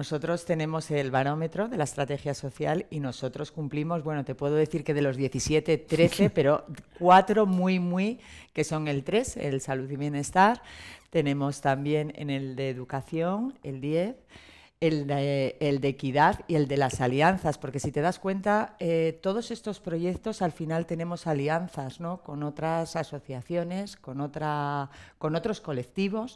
nosotros tenemos el barómetro de la estrategia social y nosotros cumplimos, bueno, te puedo decir que de los 17, 13, pero cuatro muy, muy, que son el 3, el salud y bienestar. Tenemos también en el de educación, el 10. El de, equidad y el de las alianzas, porque si te das cuenta, eh, todos estos proyectos al final tenemos alianzas con otras asociaciones, con, otra, con otros colectivos